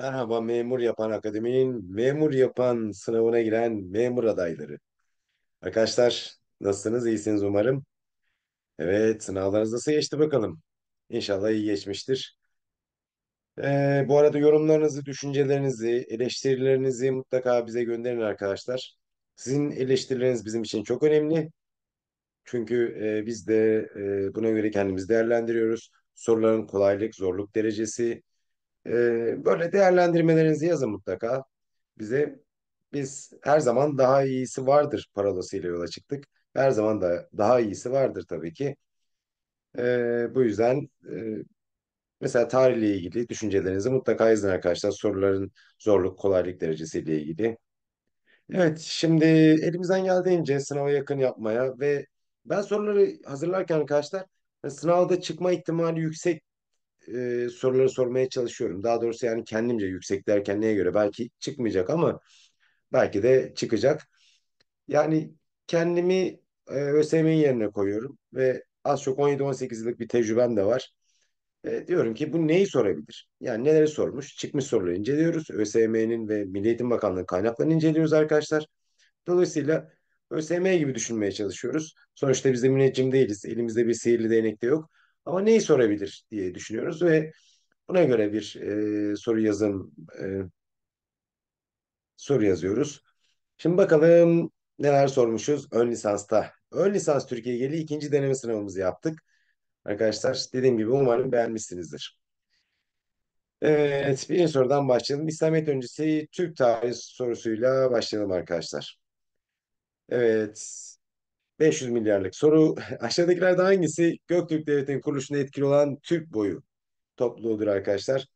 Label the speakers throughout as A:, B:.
A: Merhaba Memur Yapan Akademi'nin Memur Yapan sınavına giren memur adayları. Arkadaşlar nasılsınız? İyisiniz umarım. Evet sınavlarınız nasıl geçti bakalım. İnşallah iyi geçmiştir. Ee, bu arada yorumlarınızı, düşüncelerinizi, eleştirilerinizi mutlaka bize gönderin arkadaşlar. Sizin eleştirileriniz bizim için çok önemli. Çünkü e, biz de e, buna göre kendimizi değerlendiriyoruz. Soruların kolaylık, zorluk derecesi, ee, böyle değerlendirmelerinizi yazın mutlaka. Bize biz her zaman daha iyisi vardır parolası yola çıktık. Her zaman da daha iyisi vardır tabii ki. Ee, bu yüzden e, mesela tarihle ilgili düşüncelerinizi mutlaka yazın arkadaşlar. Soruların zorluk, kolaylık derecesiyle ilgili. Evet, şimdi elimizden geldiğince sınava yakın yapmaya ve ben soruları hazırlarken arkadaşlar e, sınavda çıkma ihtimali yüksek e, soruları sormaya çalışıyorum. Daha doğrusu yani kendimce yüksek derken neye göre belki çıkmayacak ama belki de çıkacak. Yani kendimi e, ÖSYM'in yerine koyuyorum ve az çok 17-18 yıllık bir tecrübem de var. E, diyorum ki bu neyi sorabilir? Yani neleri sormuş? Çıkmış soruları inceliyoruz. ÖSYM'nin ve Milli Eğitim Bakanlığı kaynaklarını inceliyoruz arkadaşlar. Dolayısıyla ÖSYM gibi düşünmeye çalışıyoruz. Sonuçta biz de müneccim değiliz. Elimizde bir sihirli değnek de yok. Ama neyi sorabilir diye düşünüyoruz ve buna göre bir e, soru yazım e, soru yazıyoruz. Şimdi bakalım neler sormuşuz ön lisansta. Ön lisans Türkiye'ye geli ikinci deneme sınavımızı yaptık. Arkadaşlar dediğim gibi umarım beğenmişsinizdir.
B: Evet birinci
A: sorudan başlayalım. İslamiyet öncesi Türk tarihi sorusuyla başlayalım arkadaşlar. Evet 500 milyarlık soru aşağıdakilerden hangisi Göktürk Devleti'nin kuruluşuna etkili olan Türk boyu topluluğudur arkadaşlar.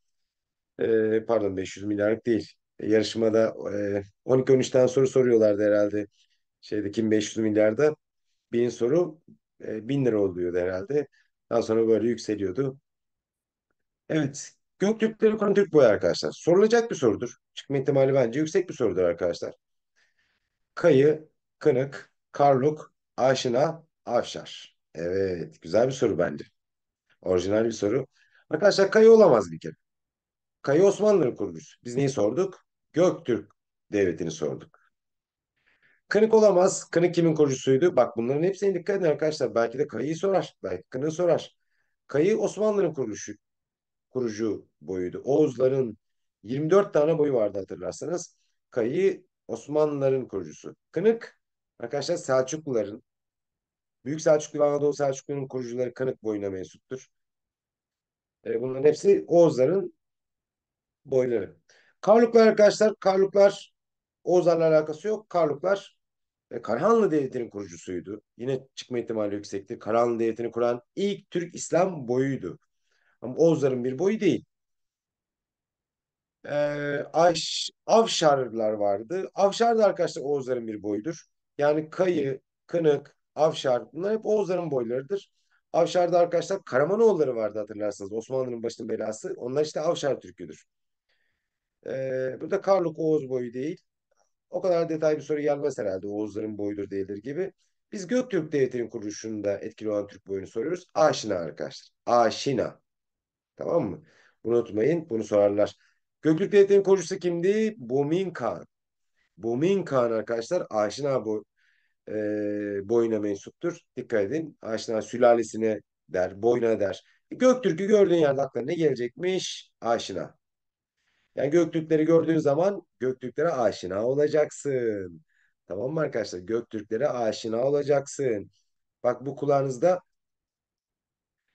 A: Ee, pardon 500 milyarlık değil. Yarışmada e, 12-13'ten soru soruyorlardı herhalde. Şeyde kim 500 milyarda bin soru e, 1000 lira oluyordu herhalde. Daha sonra böyle yükseliyordu. Evet. Göktürkleri konu Türk boyu arkadaşlar. Sorulacak bir sorudur. Çıkma ihtimali bence yüksek bir sorudur arkadaşlar. Kayı, Kınık, Karluk, Aşina Afşar. Evet. Güzel bir soru bence. Orijinal bir soru. Arkadaşlar Kayı olamaz bir kere. Kayı Osmanlı'nın kurucusu. Biz neyi sorduk? Göktürk devletini sorduk. Kınık olamaz. Kınık kimin kurucusuydu? Bak bunların hepsine dikkat edin arkadaşlar. Belki de Kayı'yı sorar. Belki Kınık'ı sorar. Kayı Osmanlı'nın kuruluşu, kurucu boyuydu. Oğuzların 24 tane boyu vardı hatırlarsanız. Kayı Osmanlıların kurucusu. Kınık Arkadaşlar Selçukluların Büyük Selçuklu ve Anadolu Selçuklu'nun kurucuları Kanık boyuna mensuptur. E, bunların hepsi Oğuzların boyları. Karluklar arkadaşlar, Karluklar Oğuzlarla alakası yok. Karluklar e, Karahanlı Devleti'nin kurucusuydu. Yine çıkma ihtimali yüksektir. Karahanlı Devleti'ni kuran ilk Türk İslam boyuydu. Ama Oğuzların bir boyu değil. E, Avşarlar vardı. Avşar da arkadaşlar Oğuzların bir boyudur. Yani Kayı, Kınık, Avşar bunlar hep Oğuzların boylarıdır. Avşar'da arkadaşlar Karamanoğulları vardı hatırlarsınız Osmanlı'nın başının belası. Onlar işte Avşar Türküdür. Ee, burada Karluk Oğuz boyu değil. O kadar detaylı bir soru gelmez herhalde. Oğuzların boyudur değildir gibi. Biz Göktürk Devleti'nin kuruluşunda etkili olan Türk boyunu soruyoruz. Aşina arkadaşlar. Aşina. Tamam mı? unutmayın. Bunu sorarlar. Göktürk Devleti'nin kurucusu kimdi? Bumin Kağan. Bomin Kağan'ı arkadaşlar aşina bu e, boyuna mensuptur. Dikkat edin. Aşina sülalesine der, boyuna der. Göktürk'ü gördüğün yerde aklına ne gelecekmiş? Aşina. Yani Göktürkleri gördüğün zaman Göktürklere aşina olacaksın. Tamam mı arkadaşlar? Göktürklere aşina olacaksın. Bak bu kulağınızda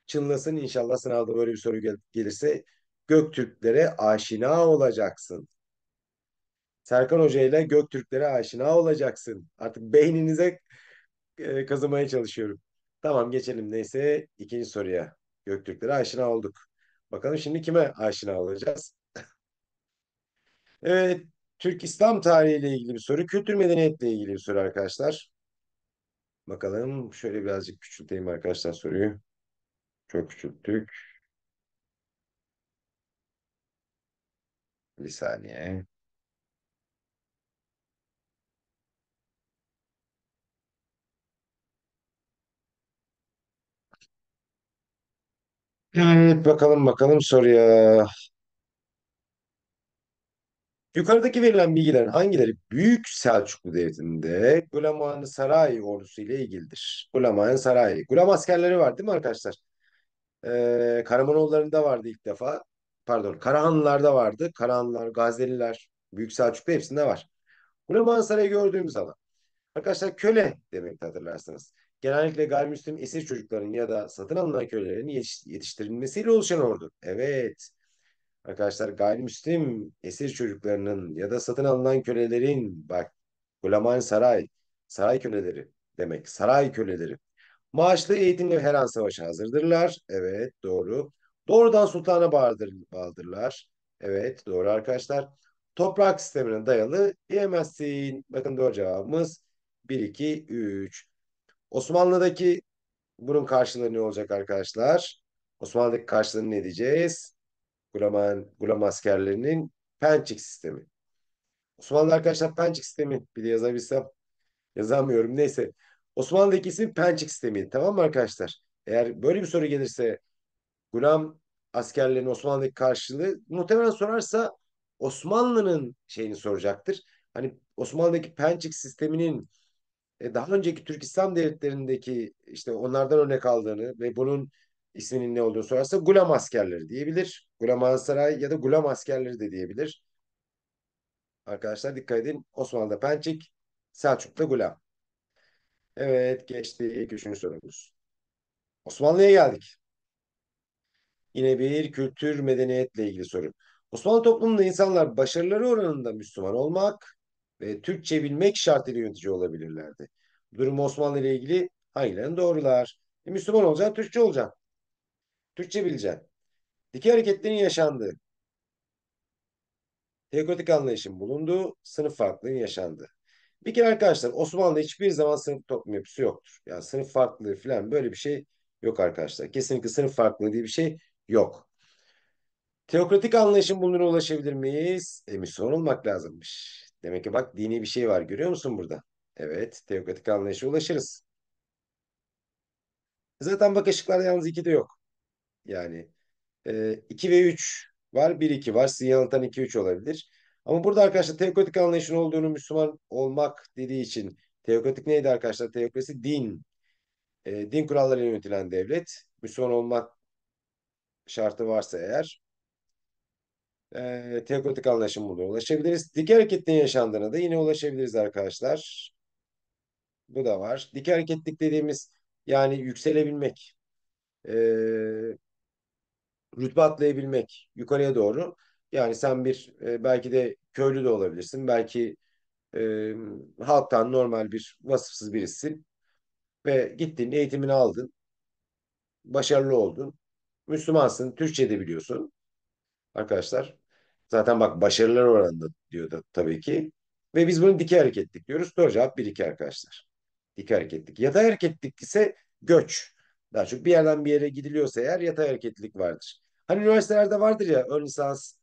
A: çınlasın inşallah sınavda böyle bir soru gel gelirse Göktürklere aşina olacaksın. Serkan Hoca ile Göktürklere aşina olacaksın. Artık beyninize e, kazımaya çalışıyorum. Tamam geçelim neyse ikinci soruya. Göktürklere aşina olduk. Bakalım şimdi kime aşina olacağız? evet, Türk İslam tarihi ile ilgili bir soru. Kültür medeniyetle ilgili bir soru arkadaşlar. Bakalım şöyle birazcık küçülteyim arkadaşlar soruyu. Çok küçülttük. Bir saniye. Evet bakalım bakalım soruya. Yukarıdaki verilen bilgiler hangileri Büyük Selçuklu Devleti'nde Gulaman Saray ordusu ile ilgilidir? Gulaman Sarayı. Gulam askerleri var değil mi arkadaşlar? Ee, Karamanoğulları'nda vardı ilk defa. Pardon Karahanlılar'da vardı. Karahanlılar, Gazeliler, Büyük Selçuklu hepsinde var. Gulaman Sarayı gördüğümüz zaman. Arkadaşlar köle demek hatırlarsınız genellikle gayrimüslim esir çocukların ya da satın alınan kölelerin yetiştirilmesiyle oluşan ordu. Evet. Arkadaşlar gayrimüslim esir çocuklarının ya da satın alınan kölelerin bak Gulaman Saray, saray köleleri demek. Saray köleleri. Maaşlı eğitimle her an savaşa hazırdırlar. Evet doğru. Doğrudan sultana bağırdır, bağırdırlar. Evet doğru arkadaşlar. Toprak sistemine dayalı diyemezsin. Bakın doğru cevabımız 1, 2, 3. Osmanlı'daki bunun karşılığı ne olacak arkadaşlar? Osmanlı'daki karşılığını ne diyeceğiz? Gulam, gulam askerlerinin pençik sistemi. Osmanlı arkadaşlar pençik sistemi bir de yazabilsem yazamıyorum. Neyse Osmanlı'daki isim pençik sistemi tamam mı arkadaşlar? Eğer böyle bir soru gelirse gulam askerlerinin Osmanlı'daki karşılığı muhtemelen sorarsa Osmanlı'nın şeyini soracaktır. Hani Osmanlı'daki pençik sisteminin e, daha önceki Türk İslam devletlerindeki işte onlardan örnek aldığını ve bunun isminin ne olduğunu sorarsa Gulam askerleri diyebilir. Gulam Saray ya da Gulam askerleri de diyebilir. Arkadaşlar dikkat edin. Osmanlı'da Pençik, Selçuk'ta Gulam. Evet geçti ilk üçüncü sorumuz. Osmanlı'ya geldik. Yine bir kültür medeniyetle ilgili soru. Osmanlı toplumunda insanlar başarıları oranında Müslüman olmak, ve Türkçe bilmek şartıyla yönetici olabilirlerdi. Durum Osmanlı ile ilgili aynen doğrular. E, Müslüman olacaksın, Türkçe olacaksın. Türkçe bileceksin. Dikey hareketlerin yaşandığı, teokratik anlayışın bulunduğu, sınıf farklılığın yaşandığı. Bir kere arkadaşlar Osmanlı hiçbir zaman sınıf toplum yapısı yoktur. Yani sınıf farklılığı falan böyle bir şey yok arkadaşlar. Kesinlikle sınıf farklılığı diye bir şey yok. Teokratik anlayışın bulunduğuna ulaşabilir miyiz? E, Müslüman olmak lazımmış. Demek ki bak dini bir şey var. Görüyor musun burada? Evet. Teokratik anlayışa ulaşırız. Zaten bak ışıklar yalnız iki de yok. Yani e, 2 ve üç var. bir iki var. Sizi yanıltan 2 3 olabilir. Ama burada arkadaşlar teokratik anlayışın olduğunu Müslüman olmak dediği için teokratik neydi arkadaşlar? Teokrasi din. E, din kurallarıyla yönetilen devlet. Müslüman olmak şartı varsa eğer e, teokratik anlaşım buluyor. Ulaşabiliriz. Dik hareketin yaşandığına da yine ulaşabiliriz arkadaşlar. Bu da var. Dik hareketlik dediğimiz yani yükselebilmek, e, rütbe atlayabilmek yukarıya doğru. Yani sen bir e, belki de köylü de olabilirsin. Belki e, halktan normal bir vasıfsız birisin. Ve gittin eğitimini aldın. Başarılı oldun. Müslümansın. Türkçe de biliyorsun. Arkadaşlar Zaten bak başarılar oranında diyor da tabii ki. Ve biz bunu dikey hareketlik diyoruz. Doğru cevap 1-2 arkadaşlar. Dikey hareketlik. Yatay hareketlik ise göç. Daha çok bir yerden bir yere gidiliyorsa eğer yatay hareketlik vardır. Hani üniversitelerde vardır ya ön lisans,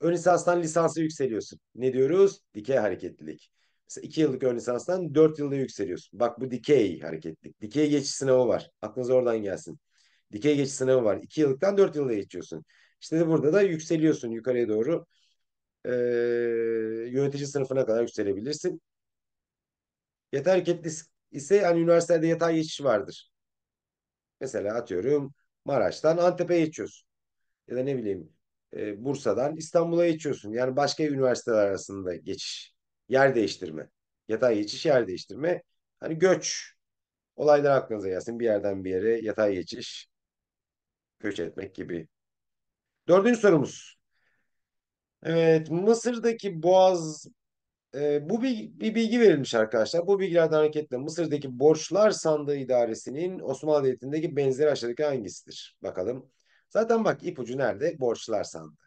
A: ön lisanstan lisansa yükseliyorsun. Ne diyoruz? Dikey hareketlilik. Mesela 2 yıllık ön lisanstan 4 yılda yükseliyorsun. Bak bu dikey hareketlik Dikey geçiş sınavı var. Aklınız oradan gelsin. Dikey geçiş sınavı var. 2 yıllıktan 4 yılda geçiyorsun. İşte burada da yükseliyorsun yukarıya doğru. E, yönetici sınıfına kadar yükselebilirsin. Yatay hareketli ise yani üniversitede yatay geçiş vardır. Mesela atıyorum Maraş'tan Antep'e geçiyorsun. Ya da ne bileyim e, Bursa'dan İstanbul'a geçiyorsun. Yani başka üniversiteler arasında geçiş, yer değiştirme. Yatay geçiş, yer değiştirme. Hani göç olaylar aklınıza gelsin. Bir yerden bir yere yatay geçiş, göç etmek gibi. Dördüncü sorumuz. Evet, Mısır'daki Boğaz e, bu bir, bir bilgi verilmiş arkadaşlar. Bu bilgilerden hareketle Mısır'daki Borçlar Sandığı idaresinin Osmanlı Devleti'ndeki benzeri aşağıdaki hangisidir? Bakalım. Zaten bak ipucu nerede? Borçlar Sandığı.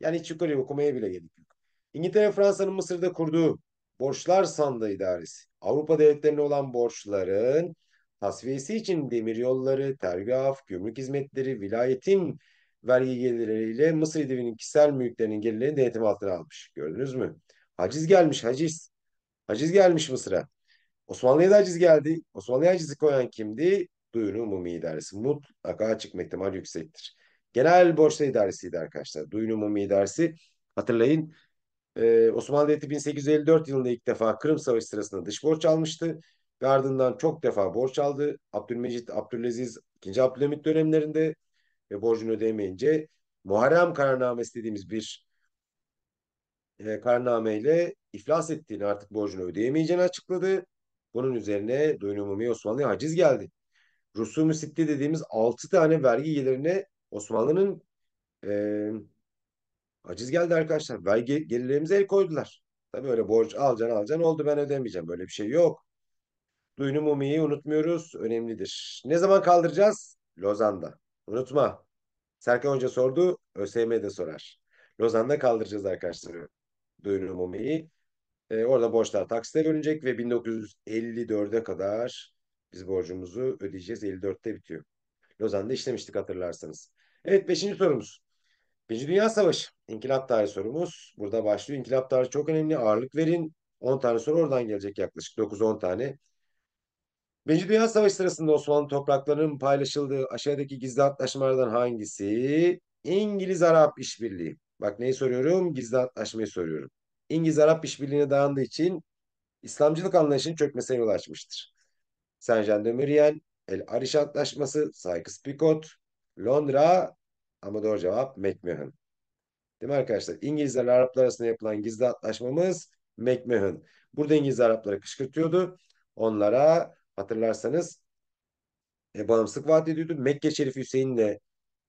A: Yani hiç yukarı okumaya bile gerek yok. İngiltere Fransa'nın Mısır'da kurduğu Borçlar Sandığı idaresi, Avrupa devletlerine olan borçların tasfiyesi için demiryolları, tergah, gümrük hizmetleri, vilayetin vergi gelirleriyle Mısır devinin kişisel mülklerinin gelirlerini denetim altına almış. Gördünüz mü? Haciz gelmiş haciz. Haciz gelmiş Mısır'a. Osmanlı'ya da haciz geldi. Osmanlı'ya hacizi koyan kimdi? Duyuru Umumi İdaresi. Mutlaka çıkma ihtimal yüksektir. Genel Borçlar İdaresi'ydi arkadaşlar. Duyuru Umumi İdaresi hatırlayın ee, Osmanlı Devleti 1854 yılında ilk defa Kırım Savaşı sırasında dış borç almıştı ve ardından çok defa borç aldı. Abdülmecit, Abdülaziz, 2. Abdülhamit dönemlerinde ve borcunu ödeyemeyince Muharrem kararnamesi dediğimiz bir e, kararnameyle iflas ettiğini artık borcunu ödeyemeyeceğini açıkladı. Bunun üzerine Duyun Osmanlı'ya haciz geldi. Rusumu ı dediğimiz 6 tane vergi gelirine Osmanlı'nın e, haciz geldi arkadaşlar. Vergi gelirlerimize el koydular. Tabii öyle borç alacaksın alacaksın oldu ben ödemeyeceğim. Böyle bir şey yok. Duyunumumiyi unutmuyoruz. Önemlidir. Ne zaman kaldıracağız? Lozan'da. Unutma. Serkan Hoca sordu. de sorar. Lozan'da kaldıracağız arkadaşlar duyurulmamayı. E, orada borçlar taksite bölünecek ve 1954'e kadar biz borcumuzu ödeyeceğiz. 54'te bitiyor. Lozan'da işlemiştik hatırlarsanız. Evet 5. sorumuz. Birinci Dünya Savaşı. İnkılap tarihi sorumuz. Burada başlıyor. İnkılap tarihi çok önemli. Ağırlık verin. 10 tane soru oradan gelecek yaklaşık. 9-10 tane. Birinci Dünya Savaşı sırasında Osmanlı topraklarının paylaşıldığı aşağıdaki gizli antlaşmalardan hangisi? İngiliz-Arap işbirliği. Bak neyi soruyorum? Gizli antlaşmayı soruyorum. İngiliz-Arap işbirliğine dayandığı için İslamcılık anlayışının çökmesine yol açmıştır. Saint-Jean de Muriel, El Arish Antlaşması, Sykes-Picot, Londra ama doğru cevap McMahon. Değil mi arkadaşlar? İngilizler Araplar arasında yapılan gizli antlaşmamız McMahon. Burada İngiliz Arapları kışkırtıyordu. Onlara Hatırlarsanız e, bağımsızlık vaat ediyordu. Mekke Şerifi Hüseyin'le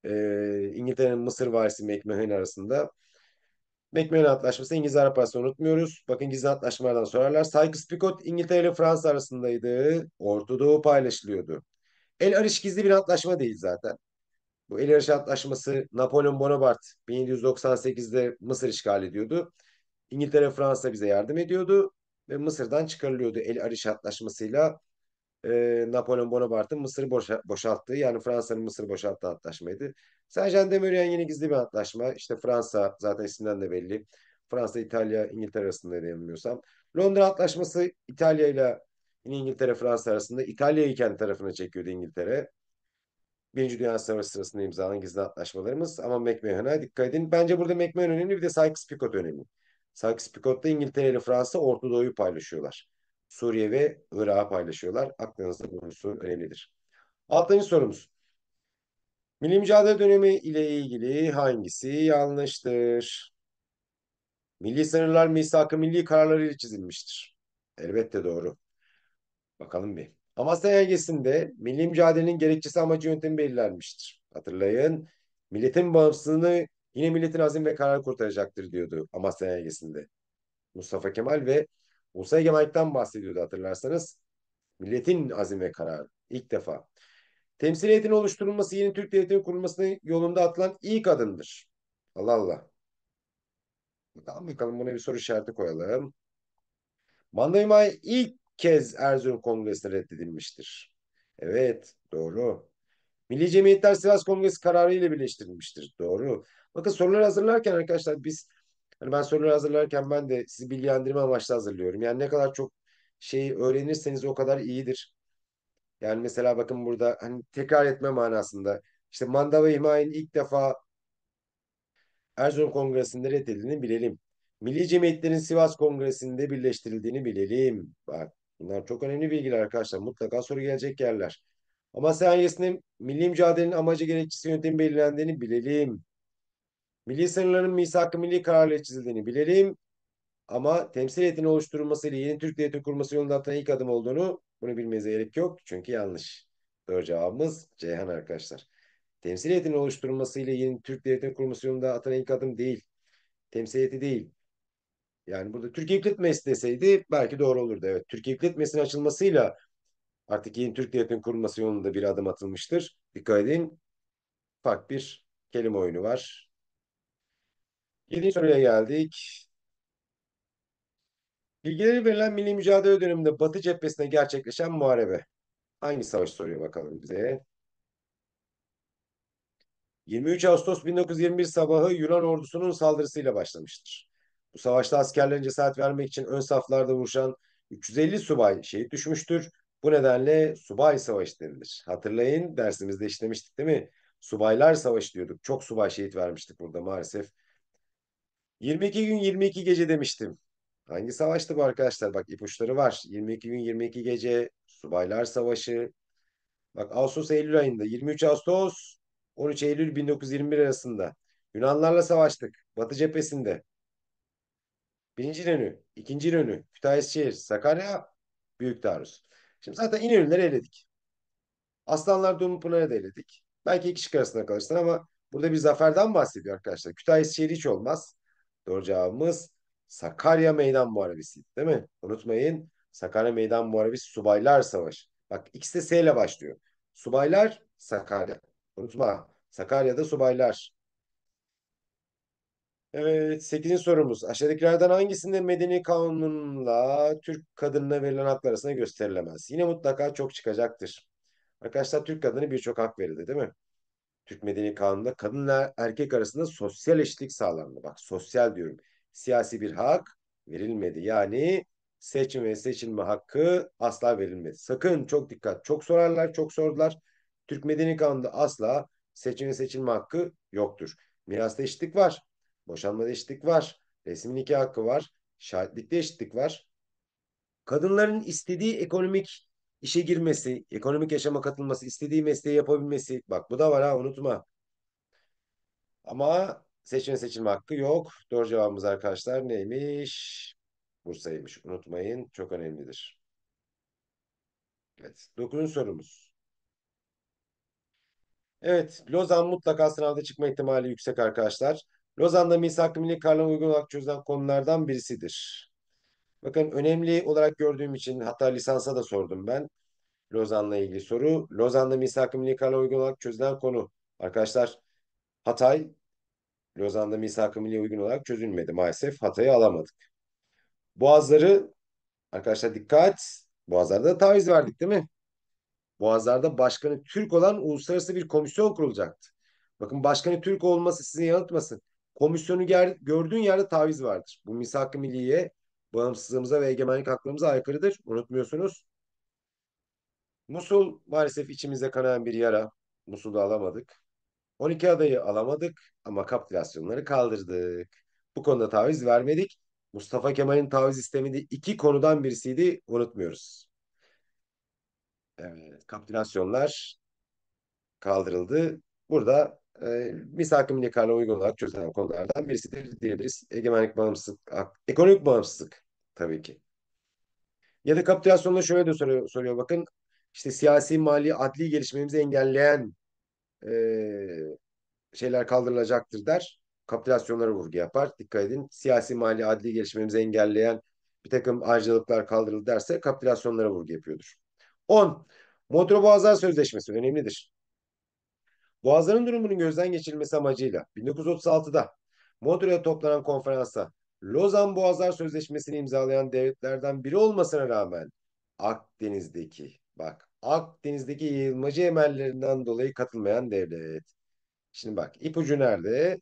A: e, İngiltere'nin Mısır valisi McMahon arasında McMahon Antlaşması İngiliz Arap Arası'nı unutmuyoruz. Bakın gizli antlaşmalardan sorarlar. Sykes-Picot İngiltere ile Fransa arasındaydı. Orta paylaşılıyordu. El Arış gizli bir antlaşma değil zaten. Bu El Arış Antlaşması Napolyon Bonaparte 1798'de Mısır işgal ediyordu. İngiltere Fransa bize yardım ediyordu ve Mısır'dan çıkarılıyordu El Arış Antlaşması'yla ee, Napolyon Bonaparte'ın Mısır'ı boşa, boşalttığı yani Fransa'nın Mısır'ı boşalttığı antlaşmaydı. Saint-Jean de Maurienne yine gizli bir antlaşma. İşte Fransa zaten isimden de belli. Fransa, İtalya, İngiltere arasında yanılmıyorsam. Londra Antlaşması İtalya ile İngiltere, Fransa arasında İtalya'yı kendi tarafına çekiyordu İngiltere. Birinci Dünya Savaşı sırasında imzalanan gizli antlaşmalarımız. Ama McMahon'a dikkat edin. Bence burada McMahon önemli bir de Sykes-Picot önemli. Sykes-Picot'ta İngiltere ile Fransa Orta Doğu'yu paylaşıyorlar. Suriye ve Irak'a paylaşıyorlar. Aklınızda bulunsun önemlidir. Altıncı sorumuz. Milli mücadele dönemi ile ilgili hangisi yanlıştır? Milli sınırlar misakı milli ile çizilmiştir. Elbette doğru. Bakalım bir. Amasya Yelgesi'nde milli mücadelenin gerekçesi amacı yöntemi belirlenmiştir. Hatırlayın milletin bağımsızlığını yine milletin azim ve karar kurtaracaktır diyordu Amasya Yelgesi'nde. Mustafa Kemal ve Ulusal egemenlikten bahsediyordu hatırlarsanız. Milletin azim ve kararı ilk defa. Temsiliyetin oluşturulması yeni Türk devletinin kurulmasının yolunda atılan ilk adımdır. Allah Allah. Bakalım bakalım buna bir soru işareti koyalım. Mandayımay ilk kez Erzurum Kongresi'ne reddedilmiştir. Evet doğru. Milli Cemiyetler Sivas Kongresi kararı ile birleştirilmiştir. Doğru. Bakın soruları hazırlarken arkadaşlar biz Hani ben soruları hazırlarken ben de sizi bilgilendirme amaçlı hazırlıyorum. Yani ne kadar çok şey öğrenirseniz o kadar iyidir. Yani mesela bakın burada hani tekrar etme manasında. işte Mandava ve ilk defa Erzurum Kongresi'nde reddedildiğini bilelim. Milli Cemiyetlerin Sivas Kongresi'nde birleştirildiğini bilelim. Bak bunlar çok önemli bilgiler arkadaşlar. Mutlaka soru gelecek yerler. Amasya Ailesi'nin milli mücadelenin amacı gerekçesi yöntemi belirlendiğini bilelim. Milli sınırların misak milli kararla çizildiğini bilelim. Ama temsil heyetinin oluşturulması ile yeni Türk devleti kurması yolunda atılan ilk adım olduğunu bunu bilmenize gerek yok. Çünkü yanlış. Doğru cevabımız Ceyhan arkadaşlar. Temsil heyetinin oluşturulması ile yeni Türk devletinin kurması yolunda atılan ilk adım değil. Temsil heyeti değil. Yani burada Türkiye Büyük Millet deseydi belki doğru olurdu. Evet. Türkiye Büyük Millet açılmasıyla artık yeni Türk devletinin kurulması yolunda bir adım atılmıştır. Dikkat edin. Ufak bir kelime oyunu var. Yedi soruya geldik. Bilgileri verilen milli mücadele döneminde Batı cephesinde gerçekleşen muharebe. Hangi savaş soruyor bakalım bize. 23 Ağustos 1921 sabahı Yunan ordusunun saldırısıyla başlamıştır. Bu savaşta askerlerin cesaret vermek için ön saflarda vuruşan 350 subay şehit düşmüştür. Bu nedenle subay savaşı denilir. Hatırlayın dersimizde işlemiştik değil mi? Subaylar savaşı diyorduk. Çok subay şehit vermiştik burada maalesef. 22 gün 22 gece demiştim. Hangi savaştı bu arkadaşlar? Bak ipuçları var. 22 gün 22 gece, Subaylar Savaşı. Bak Ağustos Eylül ayında 23 Ağustos 13 Eylül 1921 arasında Yunanlarla savaştık. Batı cephesinde. Birinci İnönü, ikinci İnönü, Kütahya'şehir, Sakarya, Büyük Taarruz. Şimdi zaten İnönüleri eledik. Aslanlar Dumlupınar'ı da eledik. Belki iki kişi arasında kalırsın ama burada bir zaferden bahsediyor arkadaşlar. Kütahya'şehir hiç olmaz. Doğru cevabımız Sakarya Meydan Muharebesi değil mi? Unutmayın Sakarya Meydan Muharebesi Subaylar Savaşı. Bak ikisi de S ile başlıyor. Subaylar Sakarya. Unutma Sakarya'da subaylar. Evet, 8. sorumuz. Aşağıdakilerden hangisinde medeni kanunla Türk kadınına verilen haklar arasında gösterilemez? Yine mutlaka çok çıkacaktır. Arkadaşlar Türk kadını birçok hak verildi değil mi? Türk Medeni Kanunu'nda kadınla erkek arasında sosyal eşitlik sağlandı. Bak sosyal diyorum. Siyasi bir hak verilmedi. Yani seçim ve seçilme hakkı asla verilmedi. Sakın çok dikkat. Çok sorarlar, çok sordular. Türk Medeni Kanunu'nda asla seçim ve seçilme hakkı yoktur. Mirasta eşitlik var. boşanma eşitlik var. Resmi nikah hakkı var. Şahitlikte eşitlik var. Kadınların istediği ekonomik işe girmesi, ekonomik yaşama katılması, istediği mesleği yapabilmesi. Bak bu da var ha unutma. Ama seçme seçilme hakkı yok. Doğru cevabımız arkadaşlar neymiş? Bursa'ymış. Unutmayın çok önemlidir. Evet. Dokuzuncu sorumuz. Evet. Lozan mutlaka sınavda çıkma ihtimali yüksek arkadaşlar. Lozan'da misak milli kararlarına uygun olarak çözülen konulardan birisidir. Bakın önemli olarak gördüğüm için hatta lisansa da sordum ben. Lozan'la ilgili soru. Lozan'da Misak-ı Millikar'la uygun olarak çözülen konu. Arkadaşlar Hatay Lozan'da Misak-ı Milli'ye uygun olarak çözülmedi maalesef. Hatay'ı alamadık. Boğazları arkadaşlar dikkat. Boğazlarda da taviz verdik değil mi? Boğazlarda başkanı Türk olan uluslararası bir komisyon kurulacaktı. Bakın başkanı Türk olması sizi yanıltmasın. Komisyonu gördüğün yerde taviz vardır. Bu misak-ı milliye bağımsızlığımıza ve egemenlik haklarımıza aykırıdır. Unutmuyorsunuz. Musul maalesef içimizde kanayan bir yara. Musul'u alamadık. 12 adayı alamadık ama kapitülasyonları kaldırdık. Bu konuda taviz vermedik. Mustafa Kemal'in taviz istemediği iki konudan birisiydi. Unutmuyoruz. Evet, kapitülasyonlar kaldırıldı. Burada bir ee, misak-ı millikale uygun olarak çözülen konulardan birisidir diyebiliriz. Egemenlik bağımsızlık, ekonomik bağımsızlık tabii ki. Ya da kapitülasyonda şöyle de soruyor, soruyor bakın. işte siyasi, mali, adli gelişmemizi engelleyen e, şeyler kaldırılacaktır der. Kapitülasyonlara vurgu yapar. Dikkat edin. Siyasi, mali, adli gelişmemizi engelleyen bir takım ayrıcalıklar kaldırıldı derse kapitülasyonlara vurgu yapıyordur. 10. Montreux Boğazlar Sözleşmesi önemlidir. Boğazların durumunun gözden geçirilmesi amacıyla 1936'da Montreux'e toplanan konferansa Lozan Boğazlar Sözleşmesi'ni imzalayan devletlerden biri olmasına rağmen Akdeniz'deki bak Akdeniz'deki yayılmacı emellerinden dolayı katılmayan devlet. Şimdi bak ipucu nerede?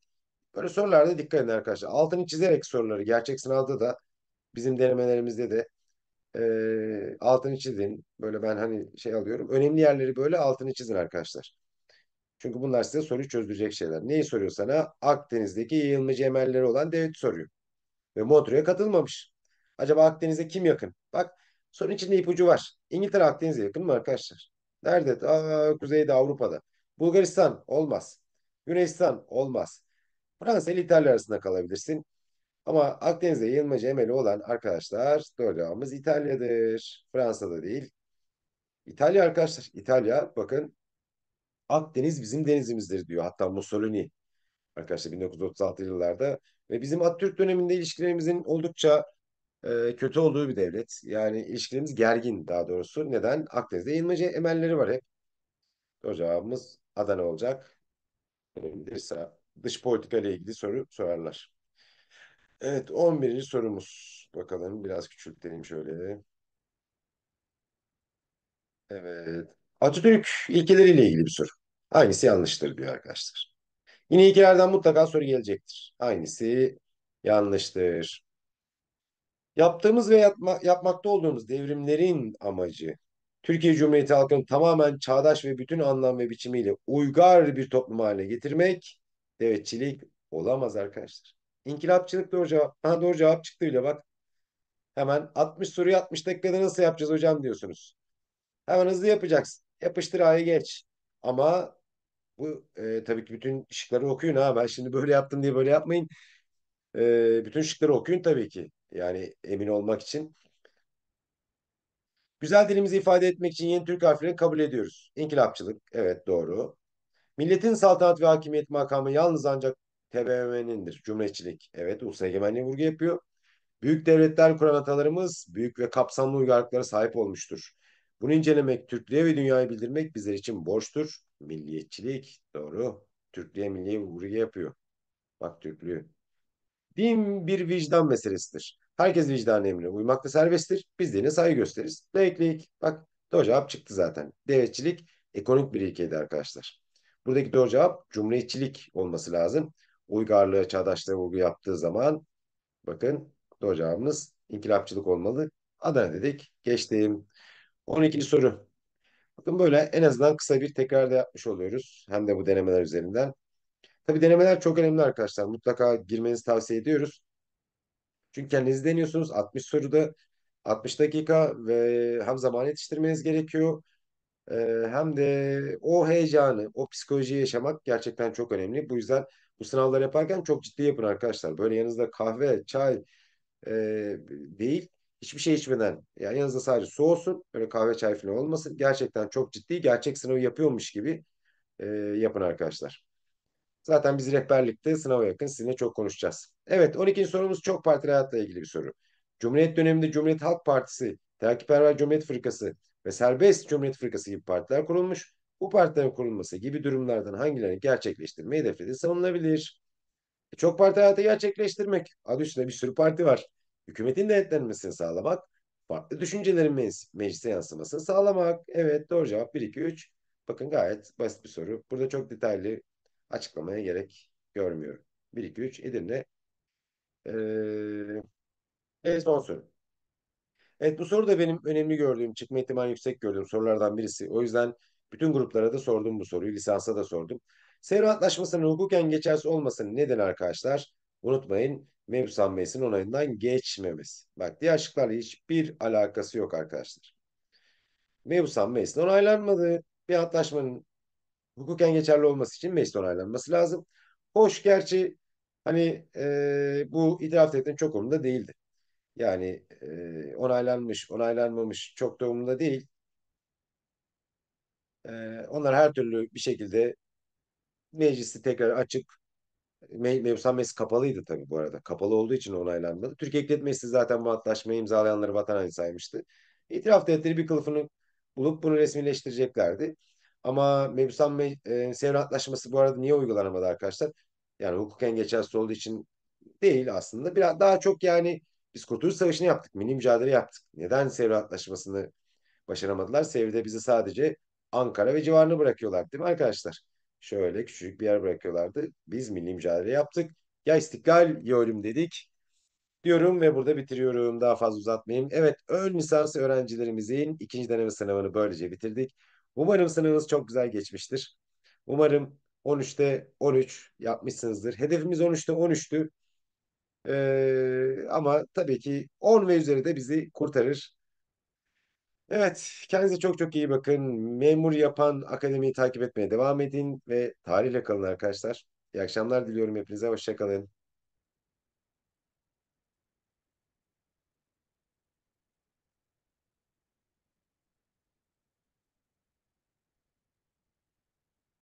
A: Böyle sorularda dikkat edin arkadaşlar. Altını çizerek soruları gerçek sınavda da bizim denemelerimizde de e, altını çizin. Böyle ben hani şey alıyorum. Önemli yerleri böyle altını çizin arkadaşlar. Çünkü bunlar size soruyu çözdürecek şeyler. Neyi soruyor sana? Akdeniz'deki yayılmacı emelleri olan devlet soruyor. Ve Montreux'a katılmamış. Acaba Akdeniz'e kim yakın? Bak sorun içinde ipucu var. İngiltere Akdeniz'e yakın mı arkadaşlar? Nerede? Aa, kuzeyde Avrupa'da. Bulgaristan olmaz. Yunanistan olmaz. Fransa ile İtalya arasında kalabilirsin. Ama Akdeniz'de yayılmacı emeli olan arkadaşlar doğru cevabımız İtalya'dır. Fransa'da değil. İtalya arkadaşlar. İtalya bakın Akdeniz bizim denizimizdir diyor. Hatta Mussolini arkadaşlar 1936 yıllarda ve bizim Atatürk döneminde ilişkilerimizin oldukça e, kötü olduğu bir devlet. Yani ilişkilerimiz gergin daha doğrusu. Neden? Akdeniz'de yayılmacı emelleri var hep. Doğru cevabımız Adana olacak. Önemliyse dış politika ile ilgili soru sorarlar. Evet 11. sorumuz. Bakalım biraz küçültelim şöyle. Evet. Atatürk ilkeleriyle ilgili bir soru. Aynısı yanlıştır diyor arkadaşlar. Yine ilkelerden mutlaka soru gelecektir. Aynısı yanlıştır? Yaptığımız ve yapma, yapmakta olduğumuz devrimlerin amacı Türkiye Cumhuriyeti halkını tamamen çağdaş ve bütün anlam ve biçimiyle uygar bir toplum haline getirmek devletçilik olamaz arkadaşlar. İnkilapçılık doğru cevap. Ha, doğru cevap çıktı bile bak. Hemen 60 soruyu 60 dakikada nasıl yapacağız hocam diyorsunuz. Hemen hızlı yapacaksın yapıştır A'ya geç. Ama bu e, tabii ki bütün şıkları okuyun ha. Ben şimdi böyle yaptım diye böyle yapmayın. E, bütün şıkları okuyun tabii ki. Yani emin olmak için. Güzel dilimizi ifade etmek için yeni Türk harflerini kabul ediyoruz. İnkılapçılık. Evet doğru. Milletin saltanat ve hakimiyet makamı yalnız ancak TBMM'nindir. Cumhuriyetçilik. Evet ulus egemenliğe vurgu yapıyor. Büyük devletler kuran atalarımız büyük ve kapsamlı uygarlıklara sahip olmuştur. Bunu incelemek, Türklüğe ve dünyayı bildirmek bizler için borçtur. Milliyetçilik, doğru. Türklüğe milliye vurgu yapıyor. Bak Türklüğü. Din bir vicdan meselesidir. Herkes vicdan emrine uymakta serbesttir. Biz dine saygı gösteririz. Laiklik. Bak doğru cevap çıktı zaten. Devletçilik ekonomik bir ilkeydi arkadaşlar. Buradaki doğru cevap cumhuriyetçilik olması lazım. Uygarlığa, çağdaşlığa vurgu yaptığı zaman bakın doğru cevabımız inkılapçılık olmalı. Adana dedik. Geçtim. 12. soru. Bakın böyle en azından kısa bir tekrar da yapmış oluyoruz. Hem de bu denemeler üzerinden. Tabii denemeler çok önemli arkadaşlar. Mutlaka girmenizi tavsiye ediyoruz. Çünkü kendinizi deniyorsunuz. 60 soruda 60 dakika ve hem zaman yetiştirmeniz gerekiyor. Ee, hem de o heyecanı, o psikolojiyi yaşamak gerçekten çok önemli. Bu yüzden bu sınavları yaparken çok ciddi yapın arkadaşlar. Böyle yanınızda kahve, çay e, değil Hiçbir şey içmeden yani yanınızda sadece su olsun. Öyle kahve çay falan olmasın. Gerçekten çok ciddi gerçek sınavı yapıyormuş gibi e, yapın arkadaşlar. Zaten biz rehberlikte sınava yakın sizinle çok konuşacağız. Evet 12. sorumuz çok partili hayatla ilgili bir soru. Cumhuriyet döneminde Cumhuriyet Halk Partisi, Terkipperver Cumhuriyet Fırkası ve Serbest Cumhuriyet Fırkası gibi partiler kurulmuş. Bu partilerin kurulması gibi durumlardan hangilerini gerçekleştirmeyi hedeflediği savunulabilir. E, çok parti hayatı gerçekleştirmek. Adı üstünde bir sürü parti var hükümetin denetlenmesini sağlamak, farklı düşüncelerin meclise yansımasını sağlamak. Evet doğru cevap 1, 2, 3. Bakın gayet basit bir soru. Burada çok detaylı açıklamaya gerek görmüyorum. 1, 2, 3 Edirne. Ee, evet son soru. Evet bu soru da benim önemli gördüğüm, çıkma ihtimali yüksek gördüğüm sorulardan birisi. O yüzden bütün gruplara da sordum bu soruyu. Lisansa da sordum. Sevr Antlaşması'nın hukuken geçersiz olmasının nedeni arkadaşlar unutmayın Mevlüt Hanbeyes'in onayından geçmemesi. Bak diğer şıklarla hiçbir alakası yok arkadaşlar. Mevlüt Hanbeyes'in onaylanmadığı bir antlaşmanın hukuken geçerli olması için mecliste onaylanması lazım. Hoş gerçi hani e, bu itiraf teklifinin çok umurunda değildi. Yani e, onaylanmış, onaylanmamış çok da umurunda değil. E, onlar her türlü bir şekilde meclisi tekrar açıp Me Mevsan Meclisi kapalıydı tabii bu arada. Kapalı olduğu için onaylanmadı. Türkiye Ekliyet Meclisi zaten bu antlaşmayı imzalayanları vatan haini saymıştı. İtiraf devletleri bir kılıfını bulup bunu resmileştireceklerdi. Ama Mevsan Me e, Sevr Antlaşması bu arada niye uygulanamadı arkadaşlar? Yani hukuken geçersiz olduğu için değil aslında. Biraz daha çok yani biz Kurtuluş Savaşı'nı yaptık. Milli mücadele yaptık. Neden Sevr Antlaşması'nı başaramadılar? Sevr'de bizi sadece Ankara ve civarını bırakıyorlar değil mi arkadaşlar? şöyle küçücük bir yer bırakıyorlardı. Biz milli mücadele yaptık. Ya istiklal ya dedik diyorum ve burada bitiriyorum. Daha fazla uzatmayayım. Evet ön lisans öğrencilerimizin ikinci deneme sınavını böylece bitirdik. Umarım sınavınız çok güzel geçmiştir. Umarım 13'te 13 yapmışsınızdır. Hedefimiz 13'te 13'tü. Ee, ama tabii ki 10 ve üzeri de bizi kurtarır. Evet, kendinize çok çok iyi bakın. Memur yapan akademiyi takip etmeye devam edin ve tarihle kalın arkadaşlar. İyi akşamlar diliyorum hepinize. Hoşçakalın.